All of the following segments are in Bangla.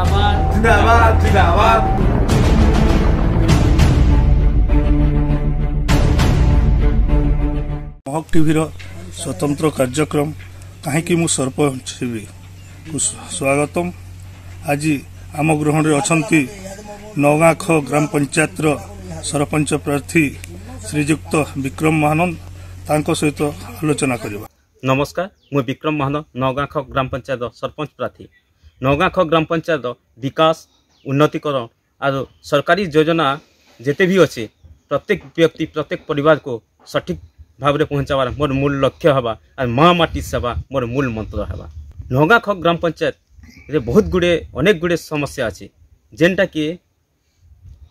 Dinamat. Dinamat, dinamat. ମହକ ଟିଭିର ସ୍ୱତନ୍ତ୍ର କାର୍ଯ୍ୟକ୍ରମ କାହିଁକି ମୁଁ ସରପଞ୍ଚ ହେବି ସ୍ୱାଗତମ ଆଜି ଆମ ଗ୍ରହଣରେ ଅଛନ୍ତି ନଗାଁଖ ଗ୍ରାମ ପଞ୍ଚାୟତର ସରପଞ୍ଚ ପ୍ରାର୍ଥୀ ଶ୍ରୀଯୁକ୍ତ ବିକ୍ରମ ମହାନନ୍ଦ ତାଙ୍କ ସହିତ ଆଲୋଚନା କରିବା ନମସ୍କାର ମୁଁ ବିକ୍ରମ ମହାନନ୍ଦ ନଗାଁଖ ଗ୍ରାମ ପଞ୍ଚାୟତ নগাঁ নগাঁখ গ্রাম পঞ্চায়েত বিকাশ উন্নতিকরণ আর সরকারি যোজনা যেতে ভি অছে প্রত্যেক ব্যক্তি প্রত্যেক পরিবারক সঠিক ভাবে পৌঁছাবার মোর মূল লক্ষ্য হওয়া আর মা মাটি সেবা মোর মূল মন্ত্র হওয়া নগাঁখ গ্রাম পঞ্চায়েতরে বহুত গুড়ে অনেক গুড়ে সমস্যা আছে যেটাকি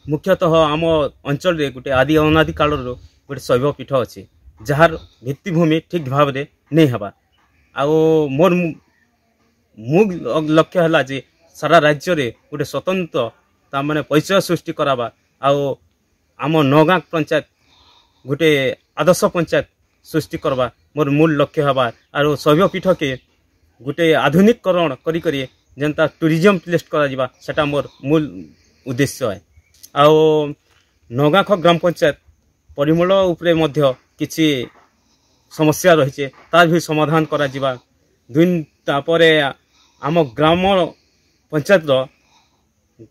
ମୁଖ୍ୟତଃ ଆମ ଅଞ୍ଚଳରେ ଗୋଟେ আদি ଅନାଦି କାଳରୁ ଗୋଟେ ଶୈବ ପୀଠ ଅଛି ଯାହାର ଭିତ୍ତିଭୂମି ଠିକ୍ ଭାବରେ ନେଇ ହେବା ଆଉ ମୋର মু লক্ষ্য হল যে সারা রাজ্যরে গোটে স্বতন্ত্র ତା ମାନେ ପରିଚୟ ସୃଷ୍ଟି କରାବା ଆଉ ଆମ ନଗାଁ ପଞ୍ଚାୟତ ଗୋଟେ ଆଦର୍ଶ ପଞ୍ଚାୟତ ସୃଷ୍ଟି କରବା ମୋର ମୂଳ ଲକ୍ଷ୍ୟ ହେବା ଆରୁ ଶୈବପୀଠକେ ଗୋଟେ ଆଧୁନିକକରଣ କରିକରି ଯେନ୍ତା ଟୁରିଜମ୍ ପ୍ଲେସ୍ କରାଯିବା ସେଟା ମୋର ମୂଳ ଉଦ୍ଦେଶ୍ୟ ହେ ଆଉ ନଗାଁଖ ଗ୍ରାମ ପଞ୍ଚାୟତ ପରିମଳ ଉପରେ ମଧ୍ୟ କିଛି ସମସ୍ୟା ରହିଛେ ତାର ବି ସମାଧାନ କରାଯିବା ଦୁଇ ତାପରେ ଆମ ଗ୍ରାମ ପଞ୍ଚାୟତର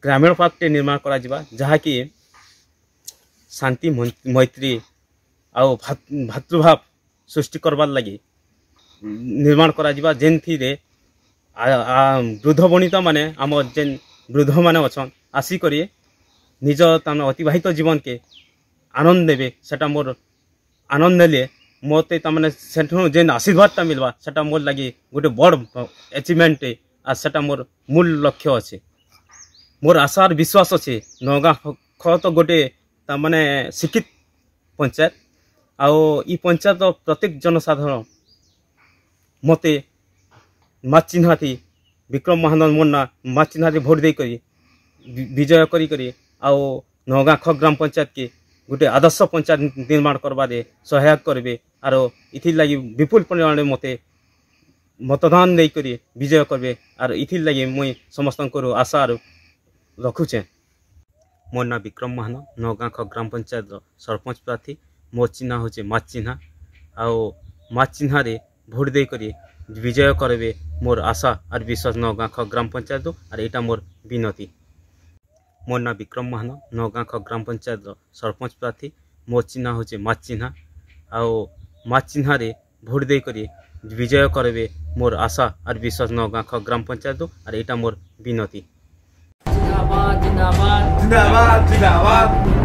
ଗ୍ରାମୀଣ ପାର୍କଟିଏ ନିର୍ମାଣ କରାଯିବା ଯାହାକି ଶାନ୍ତି ମୈତ୍ରୀ ଆଉ ଭାତୃଭାବ ସୃଷ୍ଟି କରବାର୍ ଲାଗି ନିର୍ମାଣ କରାଯିବା ଯେନ୍ଥିରେ ବୃଦ୍ଧ ବଣିତାମାନେ ଆମ ଯେନ୍ ବୃଦ୍ଧମାନେ ଅଛନ୍ ଆସିକରି ନିଜ ତାମାନେ ଅତିବାହିତ ଜୀବନକେ ଆନନ୍ଦ ଦେବେ ସେଟା ମୋର ଆନନ୍ଦ ନେଲେ ମୋତେ ତାମାନେ ସେଠୁ ଯେନ୍ ଆଶୀର୍ବାଦଟା ମିଲ୍ବା ସେଟା ମୋର ଲାଗି ଗୋଟେ ବଡ଼ ଏଚିଭମେଣ୍ଟ ଆର୍ ସେଟା ମୋର ମୂଳ ଲକ୍ଷ୍ୟ ଅଛେ ମୋର ଆଶା ଆର୍ ବିଶ୍ୱାସ ଅଛେ ନଗାଁ ତ ଗୋଟେ ତାମାନେ ଶିକ୍ଷିତ ପଞ୍ଚାୟତ ଆଉ ଇ ପଞ୍ଚାୟତ ପ୍ରତ୍ୟେକ ଜନସାଧାରଣ ମୋତେ ମା ଚିହ୍ନାତି ବିକ୍ରମ ମହାନନ୍ଦ ମୋର ନାଁ ମା ଚିହ୍ନାତି ଭୋଟ ଦେଇକରି ବିଜୟ କରିକରି ଆଉ ନଗାଁ ଖ ଗ୍ରାମ ପଞ୍ଚାୟତକେ ଗୋଟେ ଆଦର୍ଶ ପଞ୍ଚାୟତ ନିର୍ମାଣ করবারে ସହାୟକ করবে আর এর লাগি বিপুল পরিমাণে মতো মতদান করে বিজয় করবে আর এর লাগি মুই সমস্ত আশা রাখুছে মো না বিক্রম মাহন নগাঁ খ্রাম পঞ্চায়েত সরপঞ্চ প্রার্থী মো চিহ্না হচ্ছে মা চিহ্না আহ্নারে ভোট দিয়ে বিজয় করবে মোর আশা আর বিশ্বাস নগাঁ খ্রাম পঞ্চায়েত আর এটা মোর বিনতি মো না বিক্রম মাহন নগাঁ খ্রাম পঞ্চায়েত সরপঞ্চ প্রার্থী মো চিহ্না হচ্ছে মা চিহ্না আহ ಮಚ್ಚಿನ್ಹಾರೆ ভোট করে বিজয় করবে মোর আশা আর বিশ্বাস নগাঁখ গ্রাম পঞ্চায়েত আর এটা মোর বিনতি জিন্দাবাদ জিন্দাবাদ জিন্দাবাদ জিন্দাবাদ